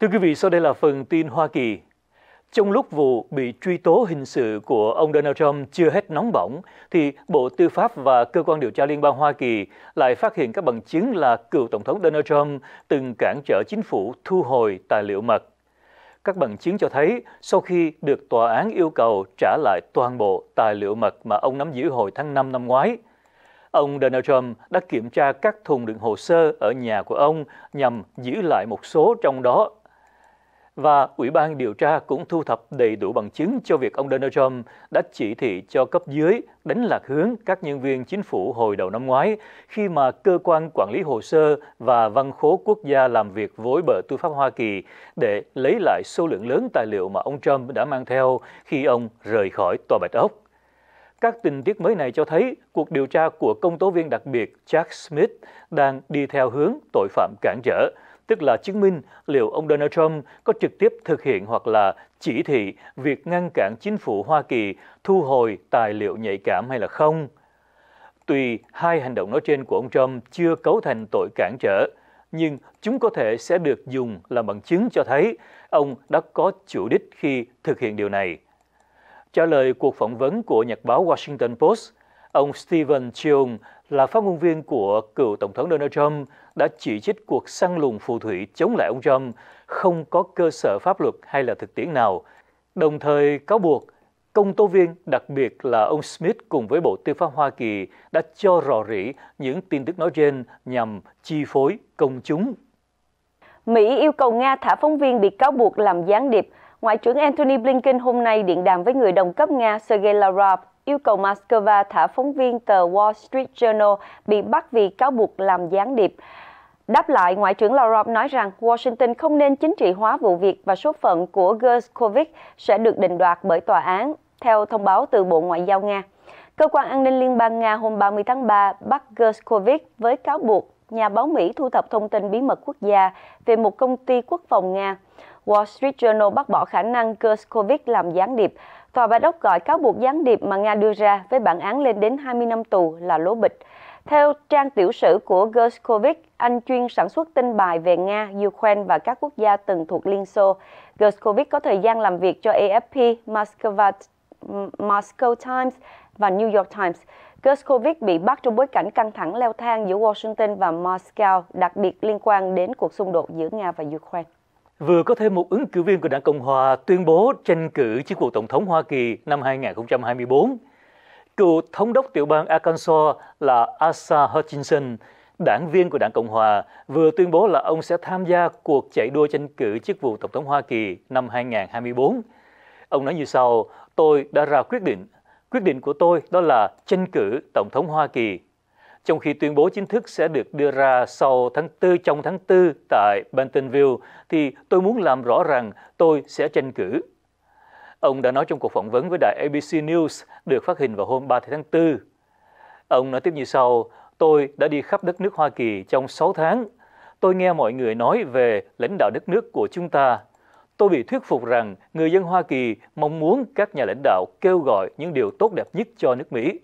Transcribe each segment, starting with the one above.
Thưa quý vị, sau đây là phần tin Hoa Kỳ. Trong lúc vụ bị truy tố hình sự của ông Donald Trump chưa hết nóng bỏng, thì Bộ Tư pháp và Cơ quan Điều tra Liên bang Hoa Kỳ lại phát hiện các bằng chứng là cựu Tổng thống Donald Trump từng cản trở chính phủ thu hồi tài liệu mật. Các bằng chứng cho thấy, sau khi được tòa án yêu cầu trả lại toàn bộ tài liệu mật mà ông nắm giữ hồi tháng 5 năm ngoái, ông Donald Trump đã kiểm tra các thùng đựng hồ sơ ở nhà của ông nhằm giữ lại một số trong đó và Ủy ban điều tra cũng thu thập đầy đủ bằng chứng cho việc ông Donald Trump đã chỉ thị cho cấp dưới đánh lạc hướng các nhân viên chính phủ hồi đầu năm ngoái khi mà cơ quan quản lý hồ sơ và văn khố quốc gia làm việc với bờ tư pháp Hoa Kỳ để lấy lại số lượng lớn tài liệu mà ông Trump đã mang theo khi ông rời khỏi tòa Bạch Ốc. Các tình tiết mới này cho thấy cuộc điều tra của công tố viên đặc biệt Jack Smith đang đi theo hướng tội phạm cản trở, tức là chứng minh liệu ông Donald Trump có trực tiếp thực hiện hoặc là chỉ thị việc ngăn cản chính phủ Hoa Kỳ thu hồi tài liệu nhạy cảm hay là không. Tuy hai hành động nói trên của ông Trump chưa cấu thành tội cản trở, nhưng chúng có thể sẽ được dùng làm bằng chứng cho thấy ông đã có chủ đích khi thực hiện điều này. Trả lời cuộc phỏng vấn của nhật báo Washington Post, Ông Steven Cheung là phát ngôn viên của cựu Tổng thống Donald Trump đã chỉ trích cuộc săn lùng phù thủy chống lại ông Trump không có cơ sở pháp luật hay là thực tiễn nào, đồng thời cáo buộc công tố viên đặc biệt là ông Smith cùng với Bộ Tư pháp Hoa Kỳ đã cho rò rỉ những tin tức nói trên nhằm chi phối công chúng. Mỹ yêu cầu Nga thả phóng viên bị cáo buộc làm gián điệp. Ngoại trưởng Antony Blinken hôm nay điện đàm với người đồng cấp Nga Sergei Lavrov yêu cầu Moscow thả phóng viên tờ Wall Street Journal bị bắt vì cáo buộc làm gián điệp. Đáp lại, Ngoại trưởng Lavrov nói rằng Washington không nên chính trị hóa vụ việc và số phận của Gershkovich sẽ được định đoạt bởi tòa án, theo thông báo từ Bộ Ngoại giao Nga. Cơ quan an ninh Liên bang Nga hôm 30 tháng 3 bắt Gershkovich với cáo buộc nhà báo Mỹ thu thập thông tin bí mật quốc gia về một công ty quốc phòng Nga. Wall Street Journal bác bỏ khả năng Gershkovich làm gián điệp, Tòa Bạch Ốc gọi cáo buộc gián điệp mà Nga đưa ra với bản án lên đến 20 năm tù là lố bịch. Theo trang tiểu sử của Gershkovic, anh chuyên sản xuất tin bài về Nga, Ukraine và các quốc gia từng thuộc Liên Xô. Gershkovic có thời gian làm việc cho AFP, Moscow, Moscow Times và New York Times. Gershkovic bị bắt trong bối cảnh căng thẳng leo thang giữa Washington và Moscow, đặc biệt liên quan đến cuộc xung đột giữa Nga và Ukraine vừa có thêm một ứng cử viên của đảng Cộng hòa tuyên bố tranh cử chức vụ Tổng thống Hoa Kỳ năm 2024. Cựu thống đốc tiểu bang Arkansas là Asa Hutchinson, đảng viên của đảng Cộng hòa, vừa tuyên bố là ông sẽ tham gia cuộc chạy đua tranh cử chức vụ Tổng thống Hoa Kỳ năm 2024. Ông nói như sau, tôi đã ra quyết định. Quyết định của tôi đó là tranh cử Tổng thống Hoa Kỳ trong khi tuyên bố chính thức sẽ được đưa ra sau tháng 4 trong tháng 4 tại Bentonville thì tôi muốn làm rõ rằng tôi sẽ tranh cử. Ông đã nói trong cuộc phỏng vấn với đài ABC News được phát hình vào hôm 3 tháng 4. Ông nói tiếp như sau, tôi đã đi khắp đất nước Hoa Kỳ trong 6 tháng. Tôi nghe mọi người nói về lãnh đạo đất nước của chúng ta. Tôi bị thuyết phục rằng người dân Hoa Kỳ mong muốn các nhà lãnh đạo kêu gọi những điều tốt đẹp nhất cho nước Mỹ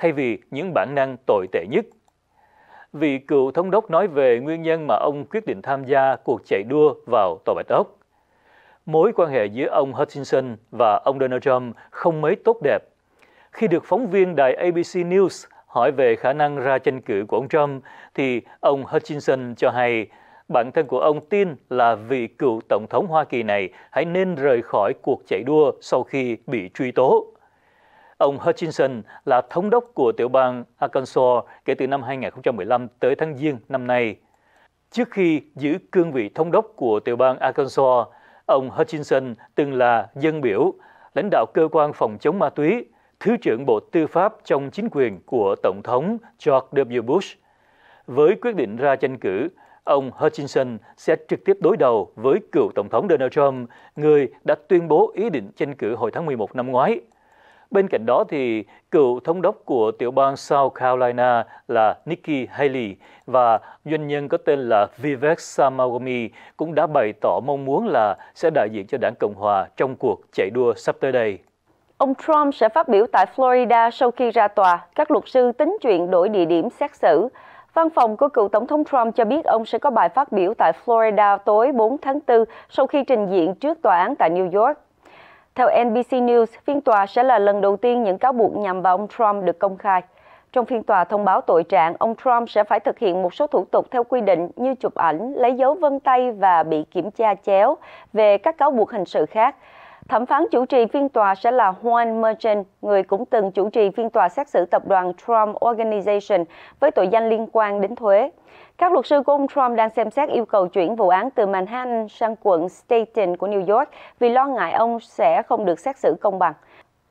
thay vì những bản năng tồi tệ nhất. Vị cựu thống đốc nói về nguyên nhân mà ông quyết định tham gia cuộc chạy đua vào Tòa Bạch Ốc. Mối quan hệ giữa ông Hutchinson và ông Donald Trump không mấy tốt đẹp. Khi được phóng viên đài ABC News hỏi về khả năng ra tranh cử của ông Trump, thì ông Hutchinson cho hay bản thân của ông tin là vị cựu tổng thống Hoa Kỳ này hãy nên rời khỏi cuộc chạy đua sau khi bị truy tố. Ông Hutchinson là thống đốc của tiểu bang Arkansas kể từ năm 2015 tới tháng Giêng năm nay. Trước khi giữ cương vị thống đốc của tiểu bang Arkansas, ông Hutchinson từng là dân biểu, lãnh đạo cơ quan phòng chống ma túy, Thứ trưởng Bộ Tư pháp trong chính quyền của Tổng thống George W. Bush. Với quyết định ra tranh cử, ông Hutchinson sẽ trực tiếp đối đầu với cựu Tổng thống Donald Trump, người đã tuyên bố ý định tranh cử hồi tháng 11 năm ngoái. Bên cạnh đó thì cựu thống đốc của tiểu bang South Carolina là Nikki Haley và doanh nhân có tên là Vivek Ramaswamy cũng đã bày tỏ mong muốn là sẽ đại diện cho đảng Cộng hòa trong cuộc chạy đua sắp tới đây. Ông Trump sẽ phát biểu tại Florida sau khi ra tòa. Các luật sư tính chuyện đổi địa điểm xét xử. Văn phòng của cựu Tổng thống Trump cho biết ông sẽ có bài phát biểu tại Florida tối 4 tháng 4 sau khi trình diện trước tòa án tại New York. Theo NBC News, phiên tòa sẽ là lần đầu tiên những cáo buộc nhằm vào ông Trump được công khai. Trong phiên tòa thông báo tội trạng, ông Trump sẽ phải thực hiện một số thủ tục theo quy định như chụp ảnh, lấy dấu vân tay và bị kiểm tra chéo về các cáo buộc hình sự khác. Thẩm phán chủ trì phiên tòa sẽ là Juan Merchant, người cũng từng chủ trì phiên tòa xét xử tập đoàn Trump Organization với tội danh liên quan đến thuế. Các luật sư của ông Trump đang xem xét yêu cầu chuyển vụ án từ Manhattan sang quận Staten của New York vì lo ngại ông sẽ không được xét xử công bằng.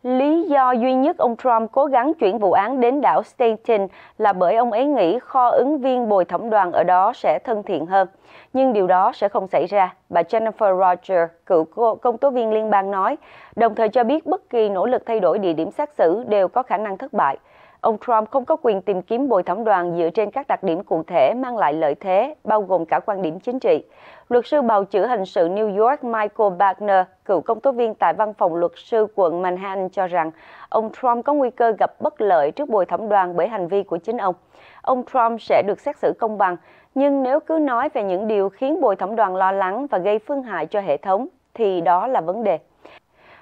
Lý do duy nhất ông Trump cố gắng chuyển vụ án đến đảo Staten là bởi ông ấy nghĩ kho ứng viên bồi thẩm đoàn ở đó sẽ thân thiện hơn. Nhưng điều đó sẽ không xảy ra, bà Jennifer Roger, cựu công tố viên liên bang nói, đồng thời cho biết bất kỳ nỗ lực thay đổi địa điểm xét xử đều có khả năng thất bại ông Trump không có quyền tìm kiếm bồi thẩm đoàn dựa trên các đặc điểm cụ thể mang lại lợi thế, bao gồm cả quan điểm chính trị. Luật sư bào chữa hình sự New York Michael Wagner, cựu công tố viên tại văn phòng luật sư quận Manhattan cho rằng ông Trump có nguy cơ gặp bất lợi trước bồi thẩm đoàn bởi hành vi của chính ông. Ông Trump sẽ được xét xử công bằng, nhưng nếu cứ nói về những điều khiến bồi thẩm đoàn lo lắng và gây phương hại cho hệ thống thì đó là vấn đề.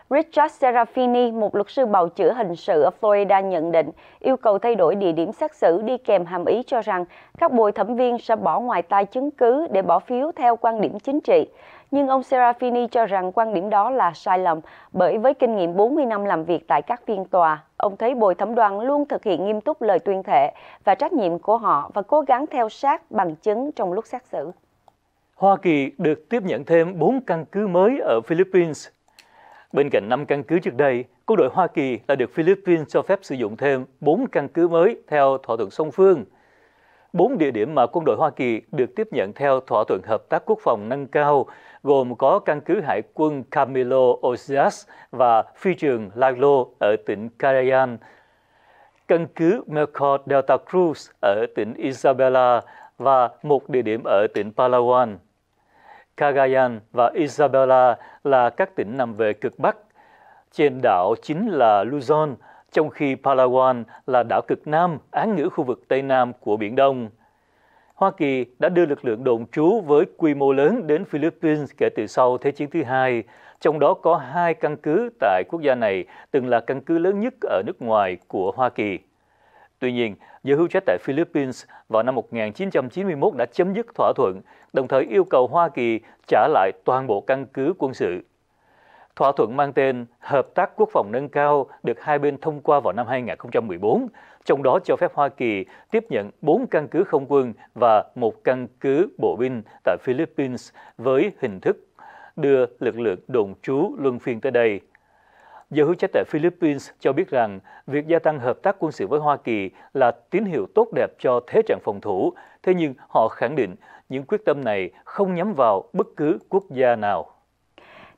Richard Serafini, một luật sư bào chữa hình sự ở Florida nhận định yêu cầu thay đổi địa điểm xét xử đi kèm hàm ý cho rằng các bồi thẩm viên sẽ bỏ ngoài tai chứng cứ để bỏ phiếu theo quan điểm chính trị. Nhưng ông Serafini cho rằng quan điểm đó là sai lầm bởi với kinh nghiệm 40 năm làm việc tại các phiên tòa, ông thấy bồi thẩm đoàn luôn thực hiện nghiêm túc lời tuyên thệ và trách nhiệm của họ và cố gắng theo sát bằng chứng trong lúc xét xử. Hoa Kỳ được tiếp nhận thêm 4 căn cứ mới ở Philippines Bên cạnh 5 căn cứ trước đây, quân đội Hoa Kỳ đã được Philippines cho phép sử dụng thêm 4 căn cứ mới theo thỏa thuận song phương. 4 địa điểm mà quân đội Hoa Kỳ được tiếp nhận theo thỏa thuận hợp tác quốc phòng nâng cao gồm có căn cứ hải quân Camilo Ozias và phi trường Laglo ở tỉnh Cagayan, căn cứ Melchor Delta Cruz ở tỉnh Isabela và một địa điểm ở tỉnh Palawan. Cagayan và Isabela là các tỉnh nằm về cực Bắc. Trên đảo chính là Luzon, trong khi Palawan là đảo cực Nam, án ngữ khu vực Tây Nam của Biển Đông. Hoa Kỳ đã đưa lực lượng đồn trú với quy mô lớn đến Philippines kể từ sau Thế chiến thứ hai, trong đó có hai căn cứ tại quốc gia này từng là căn cứ lớn nhất ở nước ngoài của Hoa Kỳ. Tuy nhiên, giới hữu trách tại Philippines vào năm 1991 đã chấm dứt thỏa thuận, đồng thời yêu cầu Hoa Kỳ trả lại toàn bộ căn cứ quân sự. Thỏa thuận mang tên Hợp tác Quốc phòng nâng cao được hai bên thông qua vào năm 2014, trong đó cho phép Hoa Kỳ tiếp nhận 4 căn cứ không quân và một căn cứ bộ binh tại Philippines với hình thức đưa lực lượng đồn trú luân phiên tới đây Giới hữu trách tại Philippines cho biết rằng việc gia tăng hợp tác quân sự với Hoa Kỳ là tín hiệu tốt đẹp cho thế trận phòng thủ, thế nhưng họ khẳng định những quyết tâm này không nhắm vào bất cứ quốc gia nào.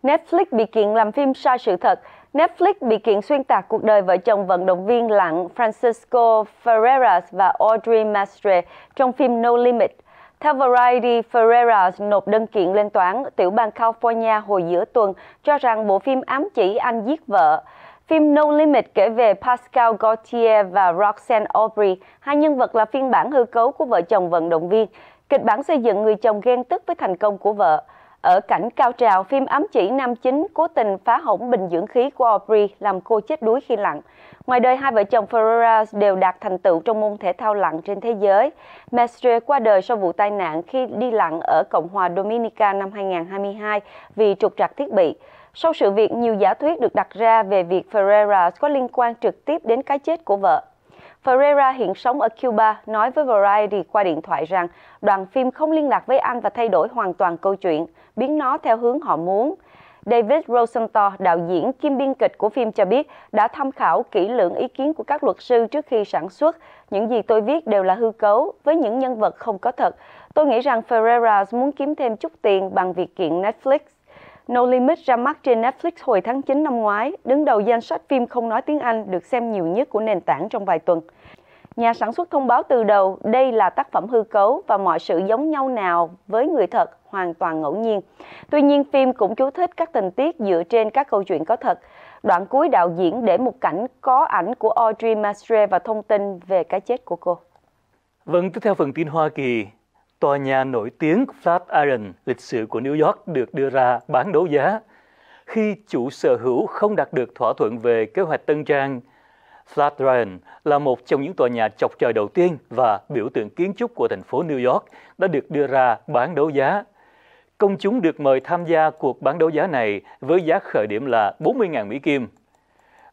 Netflix bị kiện làm phim sai sự thật. Netflix bị kiện xuyên tạc cuộc đời vợ chồng vận động viên lặng Francisco Ferreras và Audrey Mastre trong phim No Limit – theo Variety, Ferreira nộp đơn kiện lên toán tiểu bang California hồi giữa tuần cho rằng bộ phim ám chỉ anh giết vợ. Phim No Limit kể về Pascal Gaultier và Roxanne Aubrey, hai nhân vật là phiên bản hư cấu của vợ chồng vận động viên. Kịch bản xây dựng người chồng ghen tức với thành công của vợ. Ở cảnh cao trào, phim ám chỉ nam chính cố tình phá hỏng bình dưỡng khí của Aubrey làm cô chết đuối khi lặn. Ngoài đời, hai vợ chồng Ferreira đều đạt thành tựu trong môn thể thao lặn trên thế giới. Mestre qua đời sau vụ tai nạn khi đi lặn ở Cộng hòa Dominica năm 2022 vì trục trặc thiết bị. Sau sự việc, nhiều giả thuyết được đặt ra về việc Ferreira có liên quan trực tiếp đến cái chết của vợ. Ferreira hiện sống ở Cuba nói với Variety qua điện thoại rằng đoàn phim không liên lạc với anh và thay đổi hoàn toàn câu chuyện, biến nó theo hướng họ muốn. David Rosenthal, đạo diễn kiêm biên kịch của phim cho biết đã tham khảo kỹ lưỡng ý kiến của các luật sư trước khi sản xuất. Những gì tôi viết đều là hư cấu, với những nhân vật không có thật. Tôi nghĩ rằng Ferreras muốn kiếm thêm chút tiền bằng việc kiện Netflix. No Limit ra mắt trên Netflix hồi tháng 9 năm ngoái, đứng đầu danh sách phim không nói tiếng Anh được xem nhiều nhất của nền tảng trong vài tuần. Nhà sản xuất thông báo từ đầu đây là tác phẩm hư cấu và mọi sự giống nhau nào với người thật hoàn toàn ngẫu nhiên. Tuy nhiên phim cũng chú thích các tình tiết dựa trên các câu chuyện có thật. Đoạn cuối đạo diễn để một cảnh có ảnh của Audrey Mastre và thông tin về cái chết của cô. Vâng, tiếp theo phần tin Hoa Kỳ, tòa nhà nổi tiếng Flatiron, lịch sử của New York được đưa ra bán đấu giá. Khi chủ sở hữu không đạt được thỏa thuận về kế hoạch tân trang, Flatiron là một trong những tòa nhà chọc trời đầu tiên và biểu tượng kiến trúc của thành phố New York đã được đưa ra bán đấu giá. Công chúng được mời tham gia cuộc bán đấu giá này với giá khởi điểm là 40.000 Mỹ Kim.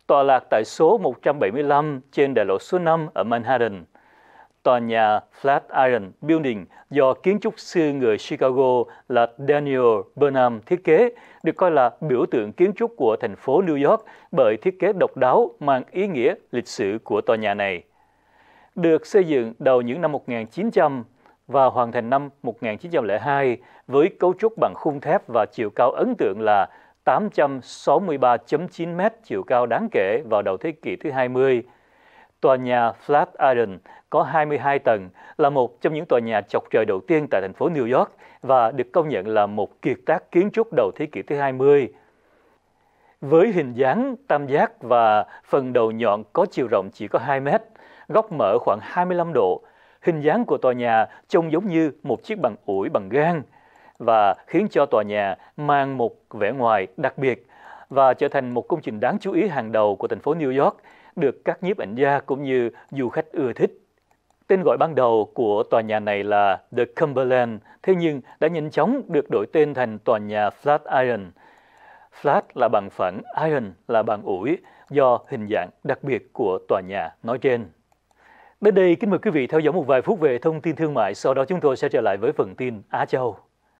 Tọa lạc tại số 175 trên đại lộ số 5 ở Manhattan – tòa nhà Flatiron Building do kiến trúc sư người Chicago là Daniel Burnham thiết kế, được coi là biểu tượng kiến trúc của thành phố New York bởi thiết kế độc đáo mang ý nghĩa lịch sử của tòa nhà này. Được xây dựng đầu những năm 1900 và hoàn thành năm 1902 với cấu trúc bằng khung thép và chiều cao ấn tượng là 863.9 m chiều cao đáng kể vào đầu thế kỷ thứ 20 Tòa nhà Flat Iron có 22 tầng là một trong những tòa nhà chọc trời đầu tiên tại thành phố New York và được công nhận là một kiệt tác kiến trúc đầu thế kỷ thứ 20. Với hình dáng tam giác và phần đầu nhọn có chiều rộng chỉ có 2 mét, góc mở khoảng 25 độ, hình dáng của tòa nhà trông giống như một chiếc bằng ủi bằng gan và khiến cho tòa nhà mang một vẻ ngoài đặc biệt và trở thành một công trình đáng chú ý hàng đầu của thành phố New York được các nhiếp ảnh gia cũng như du khách ưa thích. Tên gọi ban đầu của tòa nhà này là The Cumberland, thế nhưng đã nhanh chóng được đổi tên thành tòa nhà Flatiron. Flat là bằng phẳng, iron là bằng ủi, do hình dạng đặc biệt của tòa nhà nói trên. Đến đây, kính mời quý vị theo dõi một vài phút về thông tin thương mại, sau đó chúng tôi sẽ trở lại với phần tin Á Châu.